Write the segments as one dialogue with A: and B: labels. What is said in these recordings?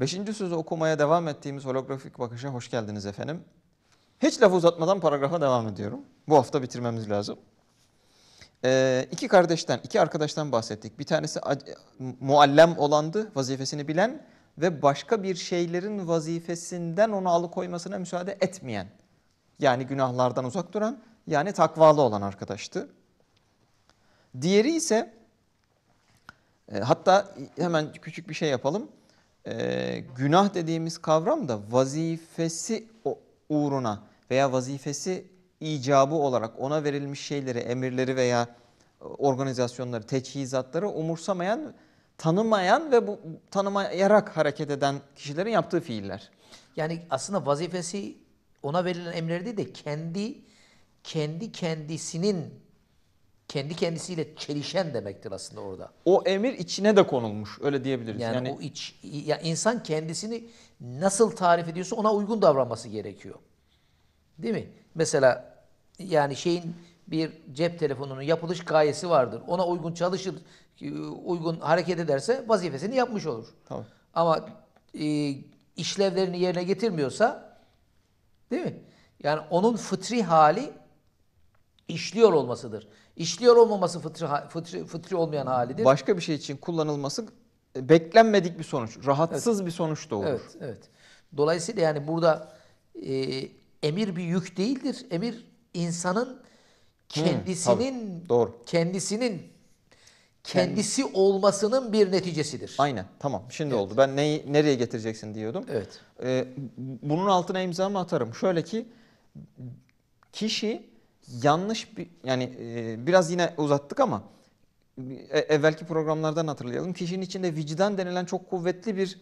A: Beşinci sözü okumaya devam ettiğimiz holografik bakışa hoş geldiniz efendim. Hiç laf uzatmadan paragrafa devam ediyorum. Bu hafta bitirmemiz lazım. Ee, iki kardeşten, iki arkadaştan bahsettik. Bir tanesi muallem olandı, vazifesini bilen ve başka bir şeylerin vazifesinden onu alıkoymasına müsaade etmeyen. Yani günahlardan uzak duran, yani takvalı olan arkadaştı. Diğeri ise, e, hatta hemen küçük bir şey yapalım. Ee, günah dediğimiz kavram da vazifesi uğruna veya vazifesi icabı olarak ona verilmiş şeyleri, emirleri veya e, organizasyonları, teçhizatları umursamayan,
B: tanımayan ve bu tanımayarak hareket eden kişilerin yaptığı fiiller. Yani aslında vazifesi ona verilen emirleri değil de kendi kendi kendisinin kendi kendisiyle çelişen demektir aslında orada. O emir içine de konulmuş öyle diyebiliriz. Yani, yani... o iç ya insan kendisini nasıl tarif ediyorsa ona uygun davranması gerekiyor. Değil mi? Mesela yani şeyin bir cep telefonunun yapılış gayesi vardır. Ona uygun çalışır, e, uygun hareket ederse vazifesini yapmış olur. Tabii. Ama e, işlevlerini yerine getirmiyorsa değil mi? Yani onun fıtri hali işliyor olmasıdır. İşliyor olmaması fıtri, fıtri, fıtri olmayan halidir. Başka bir şey için kullanılması e, beklenmedik bir sonuç. Rahatsız evet. bir sonuç da olur. Evet, evet. Dolayısıyla yani burada e, emir bir yük değildir. Emir insanın kendisinin Hı, tabii, doğru. kendisinin kendisi Kend olmasının bir neticesidir.
A: Aynen. Tamam. Şimdi evet. oldu. Ben neyi nereye getireceksin diyordum. Evet. Ee, bunun altına imza mı atarım? Şöyle ki kişi yanlış bir yani e, biraz yine uzattık ama e, evvelki programlardan hatırlayalım. Kişinin içinde vicdan denilen çok kuvvetli bir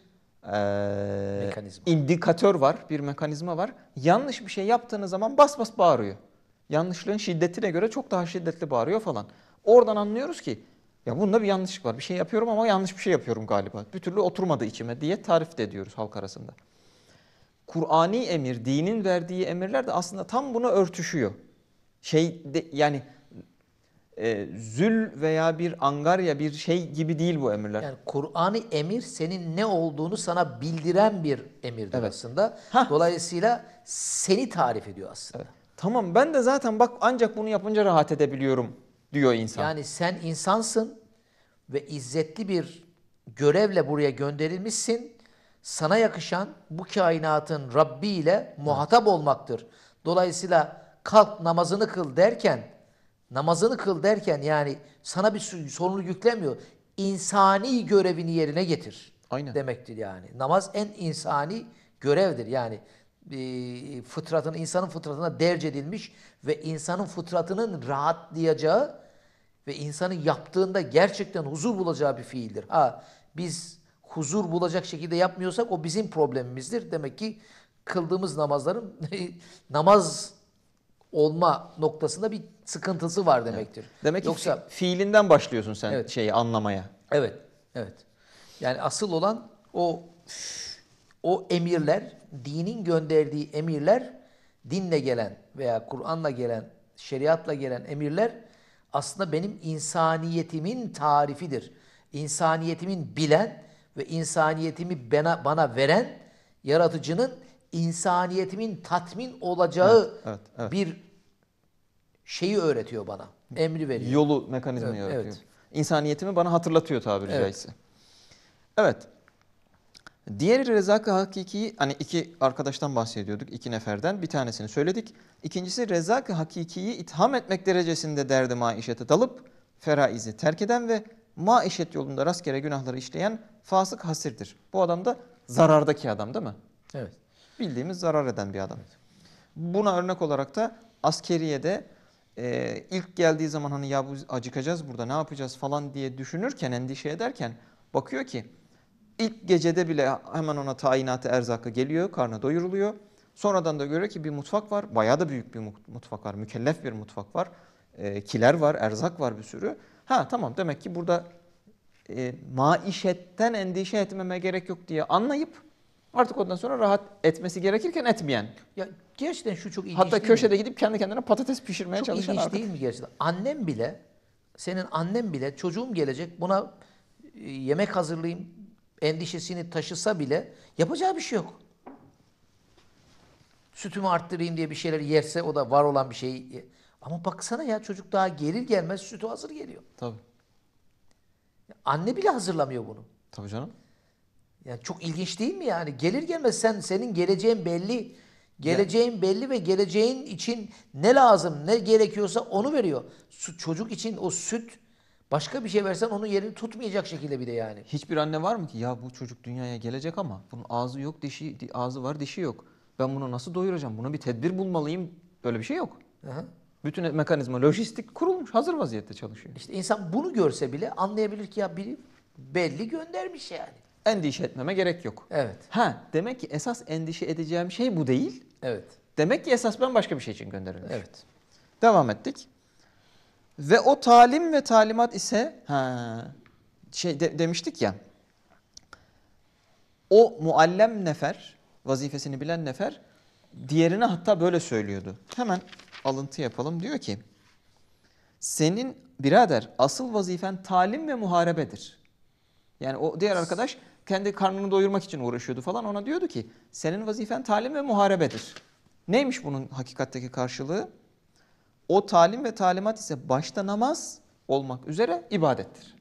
A: e, mekanizma. indikatör var, bir mekanizma var. Yanlış bir şey yaptığınız zaman bas bas bağırıyor. Yanlışlığın şiddetine göre çok daha şiddetli bağırıyor falan. Oradan anlıyoruz ki ya bunda bir yanlışlık var. Bir şey yapıyorum ama yanlış bir şey yapıyorum galiba. Bir türlü oturmadı içime diye tarif de ediyoruz halk arasında. Kur'ani emir, dinin verdiği emirler de aslında tam buna örtüşüyor şey de, yani
B: e, zül veya bir angarya bir şey gibi değil bu emirler. Yani kuran emir senin ne olduğunu sana bildiren bir emirdir evet. aslında. Hah. Dolayısıyla seni tarif ediyor aslında. Evet. Tamam ben de zaten bak ancak bunu yapınca rahat
A: edebiliyorum diyor insan. Yani
B: sen insansın ve izzetli bir görevle buraya gönderilmişsin. Sana yakışan bu kainatın Rabbi ile muhatap olmaktır. Dolayısıyla kalk namazını kıl derken namazını kıl derken yani sana bir sorunu yüklemiyor. İnsani görevini yerine getir. Aynen. Demektir yani. Namaz en insani görevdir. Yani e, fıtratın insanın fıtratına derc edilmiş ve insanın fıtratının rahatlayacağı ve insanın yaptığında gerçekten huzur bulacağı bir fiildir. Ha biz huzur bulacak şekilde yapmıyorsak o bizim problemimizdir. Demek ki kıldığımız namazların namaz olma noktasında bir sıkıntısı var demektir. Evet. Demek ki Yoksa,
A: fiilinden başlıyorsun sen evet. şeyi anlamaya.
B: Evet. Evet. Yani asıl olan o o emirler, dinin gönderdiği emirler, dinle gelen veya Kur'an'la gelen, şeriatla gelen emirler aslında benim insaniyetimin tarifidir. İnsaniyetimin bilen ve insaniyetimi bana, bana veren yaratıcının insaniyetimin tatmin olacağı evet, evet, evet. bir şeyi öğretiyor bana.
A: Emri veriyor. Yolu, mekanizmayı evet, öğretiyor. Evet. İnsaniyetimi bana hatırlatıyor tabiri evet. caizse. Evet. Diğer rezak-ı hakiki, hani iki arkadaştan bahsediyorduk, iki neferden bir tanesini söyledik. İkincisi rezak-ı hakikiyi itham etmek derecesinde derdi maişete dalıp feraizi terk eden ve maişet yolunda rastgele günahları işleyen fasık hasirdir. Bu adam da zarardaki adam değil mi? Evet. Bildiğimiz zarar eden bir adam. Buna örnek olarak da askeriyede e, ilk geldiği zaman hani ya bu acıkacağız burada ne yapacağız falan diye düşünürken, endişe ederken bakıyor ki ilk gecede bile hemen ona tayinatı erzakı geliyor, karnı doyuruluyor. Sonradan da görüyor ki bir mutfak var, bayağı da büyük bir mutfak var, mükellef bir mutfak var. E, kiler var, erzak var bir sürü. Ha tamam demek ki burada e, maişetten endişe etmeme gerek yok diye anlayıp Artık ondan sonra rahat etmesi gerekirken etmeyen.
B: Ya gerçekten şu çok ilginç Hatta köşede gidip kendi kendine patates pişirmeye çok çalışan ilginç artık. değil mi gerçekten? Annem bile, senin annem bile çocuğum gelecek buna e, yemek hazırlayayım endişesini taşısa bile yapacağı bir şey yok. Sütümü arttırayım diye bir şeyler yerse o da var olan bir şey. E, ama baksana ya çocuk daha gelir gelmez sütü hazır geliyor. Tabii. Anne bile hazırlamıyor bunu. Tabii canım. Yani çok ilginç değil mi yani? Gelir gelmez sen senin geleceğin belli. Geleceğin ya. belli ve geleceğin için ne lazım, ne gerekiyorsa onu veriyor. Su, çocuk için o süt başka bir şey versen onun yerini tutmayacak şekilde bir de yani.
A: Hiçbir anne var mı ki ya bu çocuk dünyaya gelecek ama bunun ağzı yok, dişi ağzı var, dişi yok. Ben bunu nasıl doyuracağım? Buna bir tedbir bulmalıyım. Böyle bir şey yok. Aha. Bütün mekanizma, lojistik kurulmuş, hazır vaziyette çalışıyor. İşte insan bunu görse bile anlayabilir ki ya biri belli göndermiş yani endişe etmeme gerek yok. Evet. Ha demek ki esas endişe edeceğim şey bu değil. Evet. Demek ki esas ben başka bir şey için gönderilmiş. Evet. Devam ettik. Ve o talim ve talimat ise ha, şey de, demiştik ya. O muallem nefer, vazifesini bilen nefer diğerine hatta böyle söylüyordu. Hemen alıntı yapalım. Diyor ki senin birader asıl vazifen talim ve muharebedir. Yani o diğer arkadaş kendi karnını doyurmak için uğraşıyordu falan. Ona diyordu ki senin vazifen talim ve muharebedir. Neymiş bunun hakikatteki karşılığı? O talim ve talimat ise başta namaz olmak üzere ibadettir.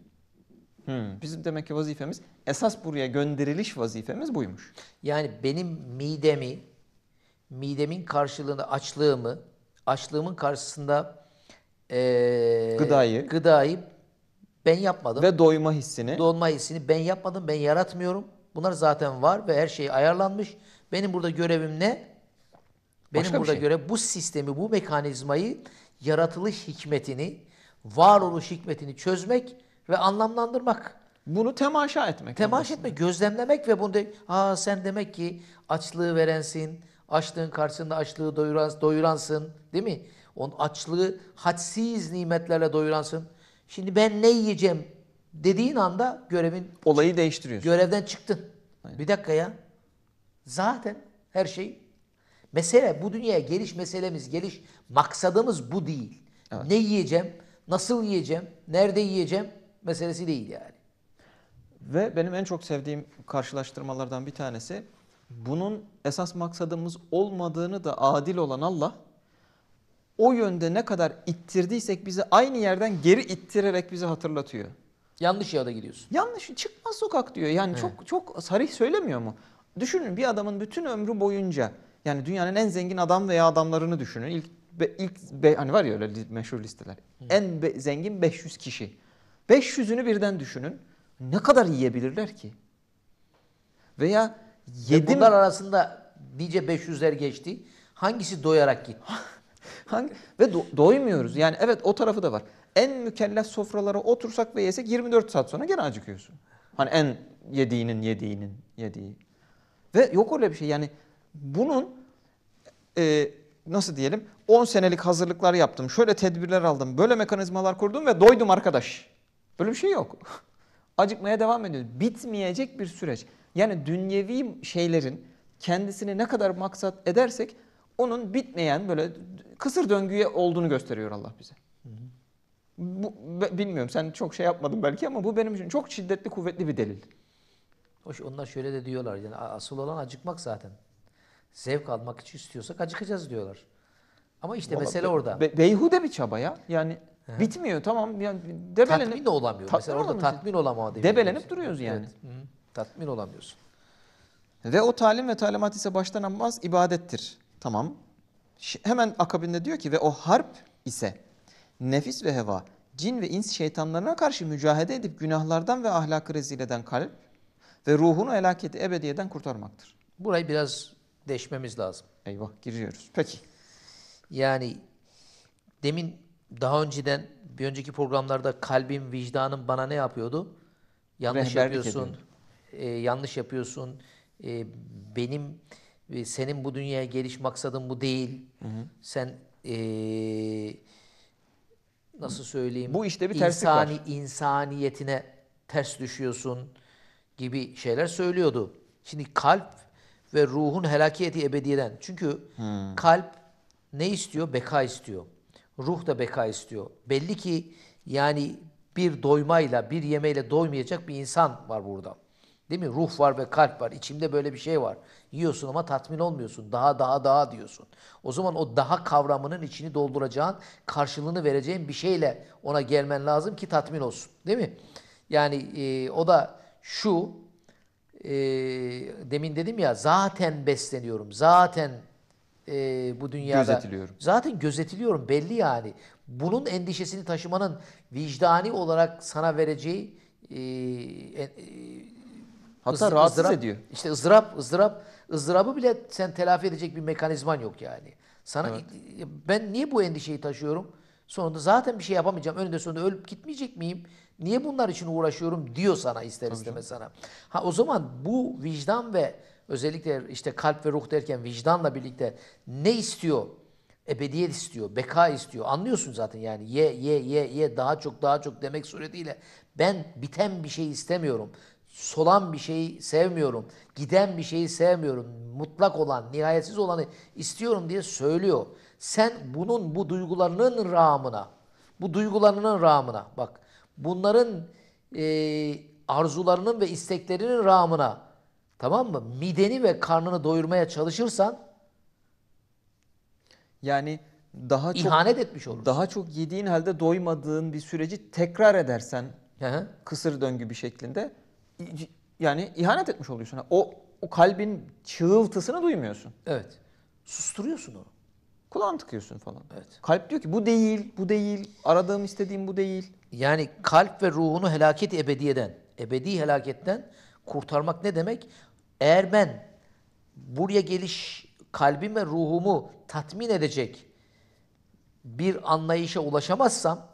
A: Hmm. Bizim demek ki vazifemiz
B: esas buraya
A: gönderiliş vazifemiz buymuş.
B: Yani benim midemi, midemin karşılığını açlığımı, açlığımın karşısında e, gıdayı. gıdayı ben yapmadım. Ve doyma hissini. Doyma hissini ben yapmadım, ben yaratmıyorum. Bunlar zaten var ve her şey ayarlanmış. Benim burada görevim ne? Benim Başka burada şey. görev bu sistemi, bu mekanizmayı yaratılış hikmetini, varoluş hikmetini çözmek ve anlamlandırmak. Bunu temaşa etmek. Temaşa etmek, gözlemlemek ve bunu de, ha sen demek ki açlığı verensin, açlığın karşısında açlığı doyuran, doyuransın değil mi? Onun açlığı hadsiz nimetlerle doyuransın. Şimdi ben ne yiyeceğim dediğin anda görevin olayı değiştiriyorsun. Görevden çıktın. Aynen. Bir dakika ya. Zaten her şey mesele bu dünyaya geliş meselemiz, geliş maksadımız bu değil. Evet. Ne yiyeceğim, nasıl yiyeceğim, nerede yiyeceğim meselesi değil yani. Ve
A: benim en çok sevdiğim karşılaştırmalardan bir tanesi bunun esas maksadımız olmadığını da adil olan Allah o yönde ne kadar ittirdiysek bizi aynı yerden geri ittirerek bizi hatırlatıyor. Yanlış yolda gidiyorsun. Yanlış çıkmaz sokak diyor. Yani He. çok çok sarih söylemiyor mu? Düşünün bir adamın bütün ömrü boyunca yani dünyanın en zengin adam veya adamlarını düşünün. İlk be, ilk be, hani var ya öyle meşhur listeler. Hı. En be, zengin 500 kişi. 500'ünü birden düşünün. Ne kadar yiyebilirler
B: ki? Veya yedim... bunlar arasında nice 500'ler geçti. Hangisi doyarak gitti? Hangi? Ve do doymuyoruz. Yani evet o tarafı
A: da var. En mükellef sofralara otursak ve yesek 24 saat sonra gene acıkıyorsun. Hani en yediğinin yediğinin yediği. Ve yok öyle bir şey. Yani bunun e, nasıl diyelim 10 senelik hazırlıklar yaptım. Şöyle tedbirler aldım. Böyle mekanizmalar kurdum ve doydum arkadaş. Böyle bir şey yok. Acıkmaya devam ediyoruz. Bitmeyecek bir süreç. Yani dünyevi şeylerin kendisini ne kadar maksat edersek onun bitmeyen böyle kısır döngüye olduğunu gösteriyor Allah bize. Bu, bilmiyorum sen çok şey yapmadın belki ama bu benim için çok şiddetli kuvvetli bir delil.
B: Hoş onlar şöyle de diyorlar yani asıl olan acıkmak zaten. Zevk almak için istiyorsak acıkacağız diyorlar. Ama işte Vallahi mesele be, orada. Be,
A: beyhude bir çaba ya.
B: Yani Hı. bitmiyor tamam yani debelenip tatmin de olamıyor. Tatmin mesela orada tatmin olamama Debelenip yani. duruyoruz yani. Evet. Hı.
A: Tatmin olamıyorsun. Ve o talim ve talimat ise baştan başlanamaz ibadettir. Tamam. Hemen akabinde diyor ki ve o harp ise nefis ve heva, cin ve ins şeytanlarına karşı mücadele edip günahlardan ve ahlakı rezil eden kalp
B: ve ruhunu helaketi ebediyeden kurtarmaktır. Burayı biraz deşmemiz lazım. Eyvah giriyoruz. Peki. Yani demin daha önceden bir önceki programlarda kalbim, vicdanım bana ne yapıyordu? Yanlış Rehberlik yapıyorsun. E, yanlış yapıyorsun. E, benim senin bu dünyaya geliş maksadın bu değil. Hı hı. Sen ee, nasıl söyleyeyim? Bu işte bir terslik insani, var. İnsaniyetine ters düşüyorsun gibi şeyler söylüyordu. Şimdi kalp ve ruhun helakiyeti ebediyeden. Çünkü hmm. kalp ne istiyor? Beka istiyor. Ruh da beka istiyor. Belli ki yani bir doymayla, bir yemeyle doymayacak bir insan var burada. Değil mi? Ruh var ve kalp var. İçimde böyle bir şey var. Yiyorsun ama tatmin olmuyorsun. Daha daha daha diyorsun. O zaman o daha kavramının içini dolduracağın, karşılığını vereceğin bir şeyle ona gelmen lazım ki tatmin olsun. Değil mi? Yani e, o da şu, e, demin dedim ya zaten besleniyorum. Zaten e, bu dünyada. Gözetiliyorum. Zaten gözetiliyorum belli yani. Bunun endişesini taşımanın vicdani olarak sana vereceği e, e, Hatta Iz, rahatsız ızdırap, ediyor. İşte ızdırap, ızdırap, ızdırabı bile sen telafi edecek bir mekanizman yok yani. Sana evet. ben niye bu endişeyi taşıyorum? Sonunda zaten bir şey yapamayacağım. Önünde sonunda ölüp gitmeyecek miyim? Niye bunlar için uğraşıyorum diyor sana ister istemez sana. Ha o zaman bu vicdan ve özellikle işte kalp ve ruh derken vicdanla birlikte ne istiyor? Ebediyet istiyor, beka istiyor. Anlıyorsun zaten yani ye ye ye ye daha çok daha çok demek suretiyle ben biten bir şey istemiyorum solan bir şeyi sevmiyorum, giden bir şeyi sevmiyorum, mutlak olan, nihayetsiz olanı istiyorum diye söylüyor. Sen bunun bu duygularının rağmına, bu duygularının rağmına bak bunların e, arzularının ve isteklerinin rağmına tamam mı mideni ve karnını doyurmaya çalışırsan yani daha çok ihanet etmiş olursun.
A: Daha çok yediğin halde doymadığın bir süreci tekrar edersen Hı-hı. kısır döngü bir şeklinde yani ihanet etmiş oluyorsun. O, o kalbin çığıltısını duymuyorsun.
B: Evet. Susturuyorsun onu. Kulağın
A: tıkıyorsun falan. Evet.
B: Kalp diyor ki bu değil, bu değil, aradığım istediğim bu değil. Yani kalp ve ruhunu helaket ebediyeden, ebedi helaketten kurtarmak ne demek? Eğer ben buraya geliş kalbim ve ruhumu tatmin edecek bir anlayışa ulaşamazsam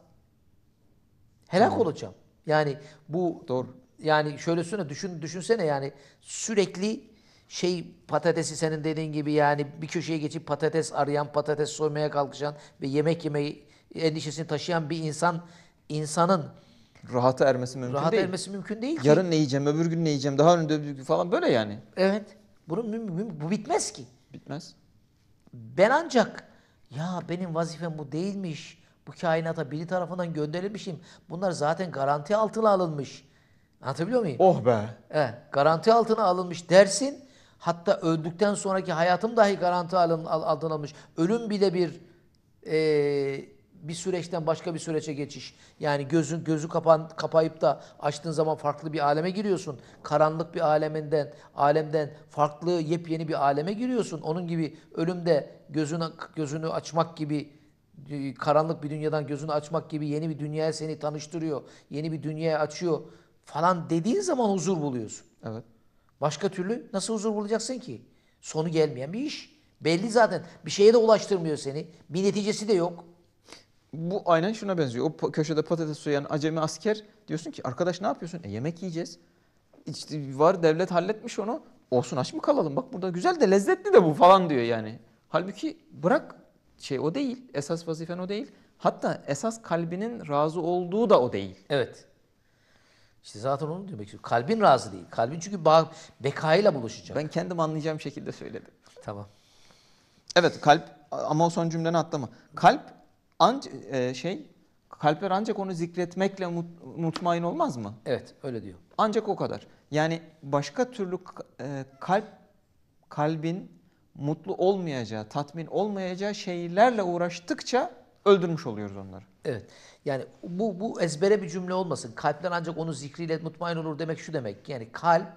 B: helak Doğru. olacağım. Yani bu Doğru. Yani şöyle söyle düşün düşünsene yani sürekli şey patatesi senin dediğin gibi yani bir köşeye geçip patates arayan, patates soymaya kalkışan ve yemek yemeyi endişesini taşıyan bir insan insanın
A: rahata ermesi mümkün rahat değil. ermesi mümkün değil ki. Yarın ne yiyeceğim, öbür gün ne yiyeceğim, daha önünde öbür gün falan böyle yani.
B: Evet. Bunun bu bitmez ki. Bitmez. Ben ancak ya benim vazifem bu değilmiş. Bu kainata biri tarafından gönderilmişim. Bunlar zaten garanti altına alınmış Anlatabiliyor muyum? Oh be. Evet, garanti altına alınmış dersin. Hatta öldükten sonraki hayatım dahi garanti alın, altına alınmış. Ölüm bile bir e, bir süreçten başka bir sürece geçiş. Yani gözün gözü kapan kapayıp da açtığın zaman farklı bir aleme giriyorsun. Karanlık bir aleminden, alemden farklı yepyeni bir aleme giriyorsun. Onun gibi ölümde gözünü gözünü açmak gibi e, karanlık bir dünyadan gözünü açmak gibi yeni bir dünyaya seni tanıştırıyor. Yeni bir dünyaya açıyor falan dediğin zaman huzur buluyorsun. Evet. Başka türlü nasıl huzur bulacaksın ki? Sonu gelmeyen bir iş. Belli zaten. Bir şeye de ulaştırmıyor seni. Bir neticesi de yok. Bu aynen şuna benziyor.
A: O köşede patates soyan acemi asker diyorsun ki arkadaş ne yapıyorsun? E yemek yiyeceğiz. İşte var devlet halletmiş onu. Olsun aç mı kalalım? Bak burada güzel de lezzetli de bu falan diyor yani. Halbuki bırak şey o değil. Esas vazifen o değil. Hatta esas kalbinin
B: razı olduğu da o değil. Evet. İşte zaten onu demek istiyorum. Kalbin razı değil. Kalbin çünkü bağ, bekayla buluşacak. Ben kendim anlayacağım şekilde söyledim. Tamam.
A: Evet kalp ama o son cümleni atlama. Kalp anca, e, şey kalpler ancak onu zikretmekle mut, mutmain olmaz mı? Evet öyle diyor. Ancak o kadar. Yani başka türlü e, kalp kalbin mutlu olmayacağı,
B: tatmin olmayacağı şeylerle uğraştıkça öldürmüş oluyoruz onları. Evet. Yani bu, bu ezbere bir cümle olmasın. Kalpler ancak onu zikriyle mutmain olur demek şu demek. Yani kalp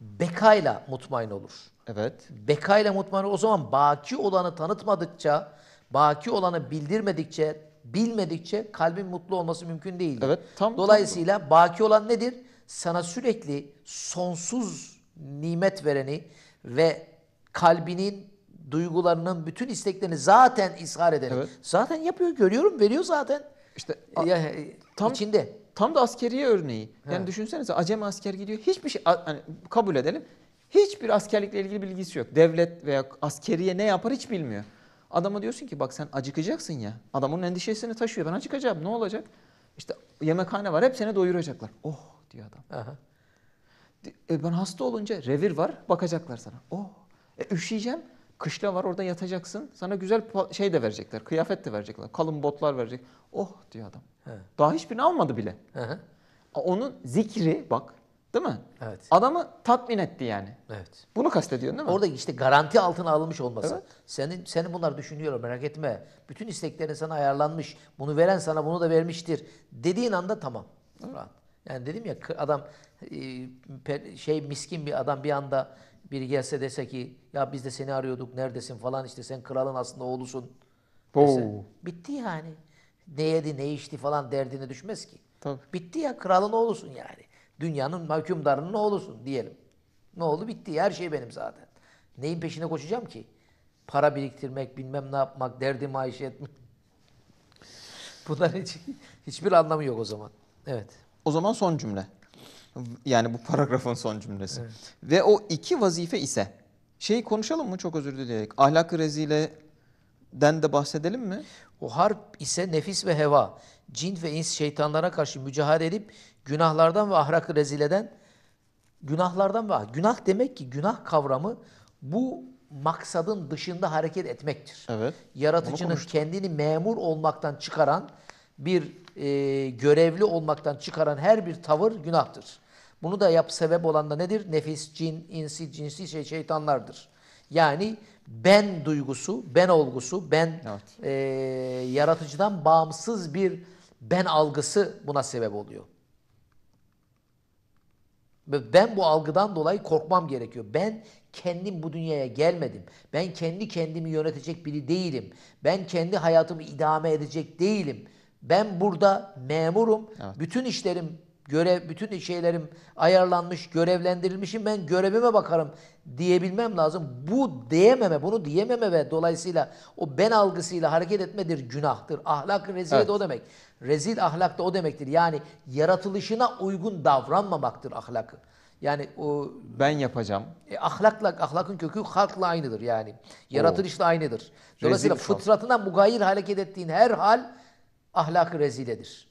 B: bekayla mutmain olur. Evet. Bekayla mutmain olur. O zaman baki olanı tanıtmadıkça, baki olanı bildirmedikçe, bilmedikçe kalbin mutlu olması mümkün değil. Evet. Tam, Dolayısıyla tam. baki olan nedir? Sana sürekli sonsuz nimet vereni ve kalbinin duygularının bütün isteklerini zaten ishar ederek. Evet. Zaten yapıyor, görüyorum, veriyor zaten. İşte e, ya, e, tam içinde.
A: Tam da askeriye örneği. Yani He. düşünsenize acem asker gidiyor. Hiçbir şey hani kabul edelim. Hiçbir askerlikle ilgili bilgisi yok. Devlet veya askeriye ne yapar hiç bilmiyor. Adama diyorsun ki bak sen acıkacaksın ya. Adamın endişesini taşıyor. Ben acıkacağım. Ne olacak? İşte yemekhane var. Hep seni doyuracaklar. Oh diyor adam. Aha. E, ben hasta olunca revir var. Bakacaklar sana. Oh. E, üşüyeceğim. Kışla var orada yatacaksın. Sana güzel şey de verecekler. Kıyafet de verecekler. Kalın botlar verecek. Oh diyor adam. He. Daha hiçbirini almadı bile. He. Onun zikri bak değil mi?
B: Evet. Adamı tatmin etti yani. Evet. Bunu kastediyorsun değil mi? Orada işte garanti altına alınmış olması. Evet. Senin, senin bunlar düşünüyorlar merak etme. Bütün isteklerin sana ayarlanmış. Bunu veren sana bunu da vermiştir. Dediğin anda tamam. Evet. Yani dedim ya adam e, şey miskin bir adam bir anda biri gelse dese ki ya biz de seni arıyorduk neredesin falan işte sen kralın aslında oğlusun. Dese, bitti yani. Ne yedi ne içti falan derdine düşmez ki. Tabii. Bitti ya kralın oğlusun yani. Dünyanın hükümdarının oğlusun diyelim. Ne oldu bitti her şey benim zaten. Neyin peşine koşacağım ki? Para biriktirmek bilmem ne yapmak derdim ayşe mi? Bunların hiç, hiçbir anlamı yok o zaman. Evet.
A: O zaman son cümle. Yani bu paragrafın son cümlesi. Evet. Ve o iki vazife ise şey konuşalım mı çok özür dileyerek. Ahlak-ı
B: rezileden de bahsedelim mi? O harp ise nefis ve heva, cin ve ins şeytanlara karşı mücadele edip günahlardan ve ahlak-ı rezileden günahlardan ve günah demek ki günah kavramı bu maksadın dışında hareket etmektir. Evet. Yaratıcının kendini memur olmaktan çıkaran bir e, görevli olmaktan çıkaran her bir tavır günahtır. Bunu da yap sebep olan da nedir? Nefis, cin, insi, cinsi şey, şeytanlardır. Yani ben duygusu, ben olgusu, ben evet. e, yaratıcıdan bağımsız bir ben algısı buna sebep oluyor. Ve ben bu algıdan dolayı korkmam gerekiyor. Ben kendim bu dünyaya gelmedim. Ben kendi kendimi yönetecek biri değilim. Ben kendi hayatımı idame edecek değilim. Ben burada memurum. Evet. Bütün işlerim, görev, bütün şeylerim ayarlanmış, görevlendirilmişim. Ben görevime bakarım diyebilmem lazım. Bu diyememe, bunu diyememe ve dolayısıyla o ben algısıyla hareket etmedir günahtır. Ahlak rezil evet. o demek. Rezil ahlak da o demektir. Yani yaratılışına uygun davranmamaktır ahlakın. Yani o
A: ben yapacağım.
B: E, ahlakla ahlakın kökü halkla aynıdır yani. Yaratılışla Oo. aynıdır. Dolayısıyla Rezil fıtratına mugayir hareket ettiğin her hal ahlak rezilidir.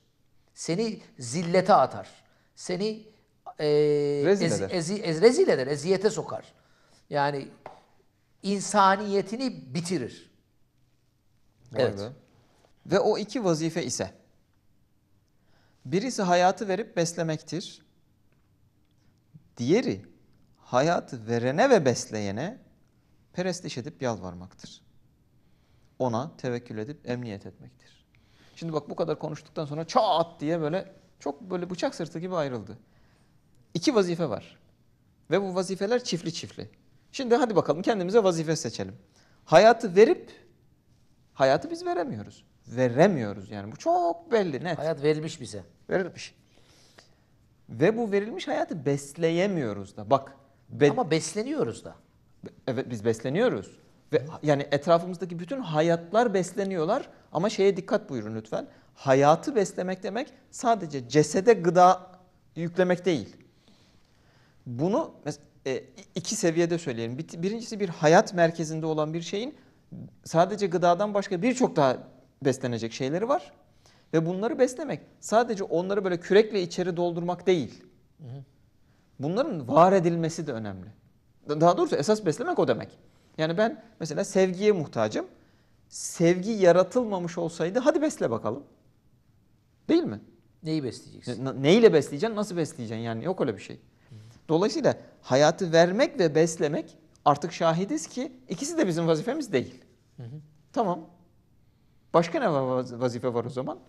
B: Seni zillete atar. Seni e, rezil, ezi, eder. Ezi, ez, rezil eder, eziyete sokar. Yani insaniyetini
A: bitirir. evet. Ve o iki vazife ise birisi hayatı verip beslemektir. Diğeri hayatı verene ve besleyene perestiş edip yalvarmaktır. Ona tevekkül edip emniyet etmektir. Şimdi bak bu kadar konuştuktan sonra çat diye böyle çok böyle bıçak sırtı gibi ayrıldı. İki vazife var. Ve bu vazifeler çiftli çiftli. Şimdi hadi bakalım kendimize vazife seçelim. Hayatı verip hayatı biz veremiyoruz. Veremiyoruz yani bu çok belli net. Hayat verilmiş bize. Verilmiş. Ve bu verilmiş hayatı besleyemiyoruz da. Bak. Be Ama besleniyoruz da. Evet biz besleniyoruz. Ve yani etrafımızdaki bütün hayatlar besleniyorlar ama şeye dikkat buyurun lütfen. Hayatı beslemek demek sadece cesede gıda yüklemek değil. Bunu e, iki seviyede söyleyelim. Birincisi bir hayat merkezinde olan bir şeyin sadece gıdadan başka birçok daha beslenecek şeyleri var. Ve bunları beslemek sadece onları böyle kürekle içeri doldurmak değil. Bunların var edilmesi de önemli. Daha doğrusu esas beslemek o demek. Yani ben mesela sevgiye muhtacım. Sevgi yaratılmamış olsaydı hadi besle bakalım. Değil mi? Neyi besleyeceksin? Ne, neyle besleyeceksin, nasıl besleyeceksin yani yok öyle bir şey. Dolayısıyla hayatı vermek ve beslemek artık şahidiz ki ikisi de bizim vazifemiz değil. Hı hı. Tamam. Başka ne vazife var o zaman?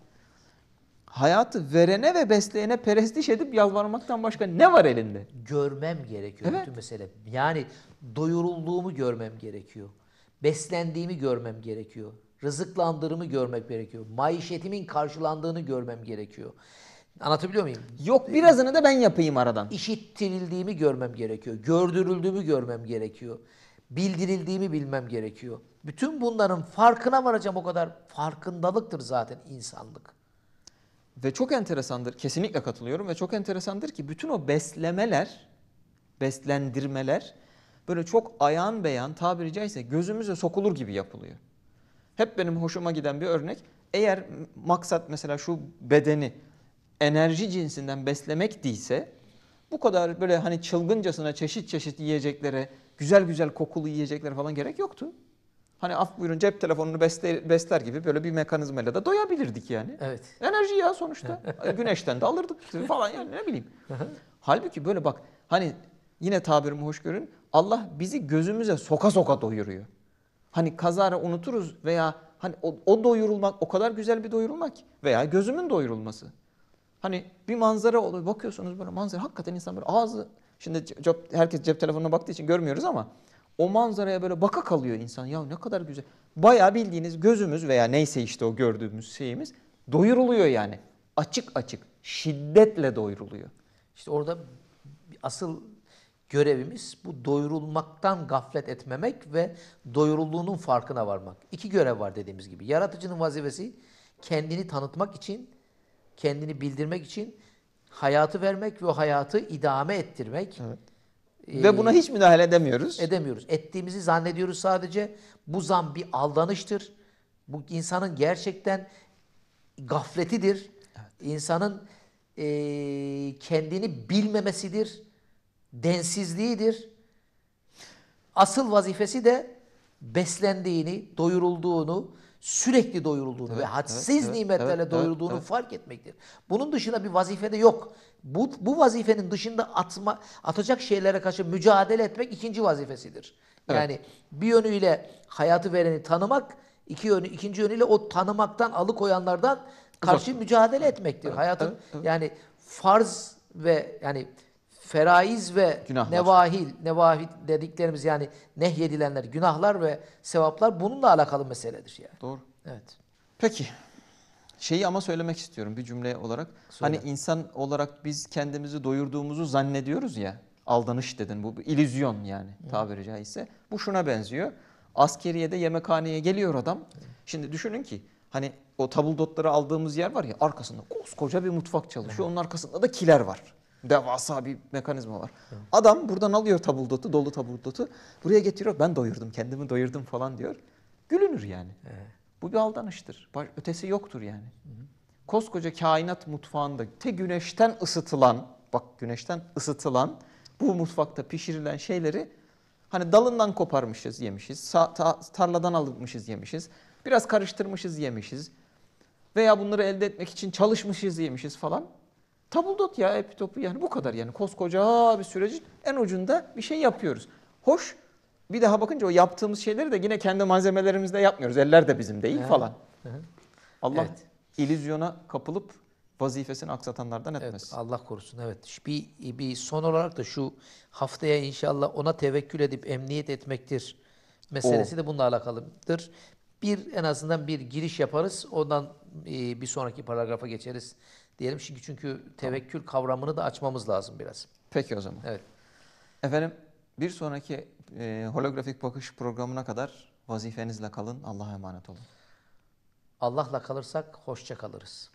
B: hayatı verene ve besleyene perestiş edip yalvarmaktan başka ne var elinde? Görmem gerekiyor evet. bütün mesele. Yani doyurulduğumu görmem gerekiyor. Beslendiğimi görmem gerekiyor. Rızıklandığımı görmek gerekiyor. Maişetimin karşılandığını görmem gerekiyor. Anlatabiliyor muyum? Yok birazını da ben yapayım aradan. İşittirildiğimi görmem gerekiyor. Gördürüldüğümü görmem gerekiyor. Bildirildiğimi bilmem gerekiyor. Bütün bunların farkına varacağım o kadar farkındalıktır zaten insanlık.
A: Ve çok enteresandır, kesinlikle katılıyorum ve çok enteresandır ki bütün o beslemeler, beslendirmeler böyle çok ayan beyan tabiri caizse gözümüze sokulur gibi yapılıyor. Hep benim hoşuma giden bir örnek. Eğer maksat mesela şu bedeni enerji cinsinden beslemek değilse bu kadar böyle hani çılgıncasına çeşit çeşit yiyeceklere, güzel güzel kokulu yiyeceklere falan gerek yoktu hani af buyurun cep telefonunu besler, besler gibi böyle bir mekanizmayla da doyabilirdik yani. Evet. Enerji ya sonuçta. Güneşten de alırdık falan yani ne bileyim. Halbuki böyle bak hani yine tabirimi hoş görün. Allah bizi gözümüze soka soka doyuruyor. Hani kazara unuturuz veya hani o, o doyurulmak o kadar güzel bir doyurulmak veya gözümün doyurulması. Hani bir manzara oluyor bakıyorsunuz böyle manzara hakikaten insan böyle ağzı şimdi cep, herkes cep telefonuna baktığı için görmüyoruz ama o manzaraya böyle baka kalıyor insan. Ya ne kadar güzel. Baya bildiğiniz gözümüz veya neyse işte o gördüğümüz şeyimiz doyuruluyor yani.
B: Açık açık şiddetle doyuruluyor. İşte orada asıl görevimiz bu doyurulmaktan gaflet etmemek ve doyurulduğunun farkına varmak. İki görev var dediğimiz gibi. Yaratıcının vazifesi kendini tanıtmak için, kendini bildirmek için hayatı vermek ve o hayatı idame ettirmek. Evet. Ve ee, buna hiç müdahale edemiyoruz. Edemiyoruz. Ettiğimizi zannediyoruz sadece. Bu zam bir aldanıştır. Bu insanın gerçekten gafletidir. Evet. İnsanın e, kendini bilmemesidir. Densizliğidir. Asıl vazifesi de beslendiğini, doyurulduğunu, sürekli doyurulduğunu evet, ve hadsiz evet, nimetlerle evet, doyurulduğunu evet, fark etmektir. Bunun dışında bir vazife de yok. Bu, bu vazifenin dışında atma, atacak şeylere karşı mücadele etmek ikinci vazifesidir. Yani bir yönüyle hayatı vereni tanımak, iki yönü, ikinci yönüyle o tanımaktan alıkoyanlardan karşı Uzak. mücadele etmektir. Evet, Hayatın evet, evet. yani farz ve yani feraiz ve günahlar. nevahil, nevahil dediklerimiz yani nehyedilenler, günahlar ve sevaplar bununla alakalı meseledir yani. Doğru. Evet.
A: Peki. Şeyi ama söylemek istiyorum bir cümle olarak. Söyle. Hani insan olarak biz kendimizi doyurduğumuzu zannediyoruz ya. Aldanış dedin bu illüzyon yani Hı. tabiri caizse. Bu şuna benziyor. Askeriye de yemekhaneye geliyor adam. Şimdi düşünün ki hani o tabuldotları aldığımız yer var ya arkasında koskoca bir mutfak çalışıyor. Onun arkasında da kiler var. Devasa bir mekanizma var. Hı. Adam buradan alıyor tabuldotu, dolu tabuldotu. Buraya getiriyor. Ben doyurdum, kendimi doyurdum falan diyor. Gülünür yani. Hı. Bu bir aldanıştır. Ötesi yoktur yani. Hı. Koskoca kainat mutfağında te güneşten ısıtılan, bak güneşten ısıtılan bu mutfakta pişirilen şeyleri hani dalından koparmışız yemişiz, tarladan almışız yemişiz, biraz karıştırmışız yemişiz veya bunları elde etmek için çalışmışız yemişiz falan. Tabuldot ya epitopu yani bu kadar yani koskoca bir sürecin en ucunda bir şey yapıyoruz. Hoş bir daha bakınca o yaptığımız şeyleri de yine kendi malzemelerimizle yapmıyoruz. Eller de bizim değil evet. falan. Allah evet. ilüzyona kapılıp
B: vazifesini aksatanlardan etmez. Evet, Allah korusun evet. Bir, bir son olarak da şu haftaya inşallah ona tevekkül edip emniyet etmektir meselesi o. de bununla alakalıdır. Bir en azından bir giriş yaparız. Ondan e, bir sonraki paragrafa geçeriz diyelim. çünkü çünkü tevekkül kavramını da açmamız lazım biraz. Peki o zaman. Evet.
A: Efendim bir sonraki e, holografik bakış programına kadar vazifenizle
B: kalın. Allah'a emanet olun. Allah'la kalırsak hoşça kalırız.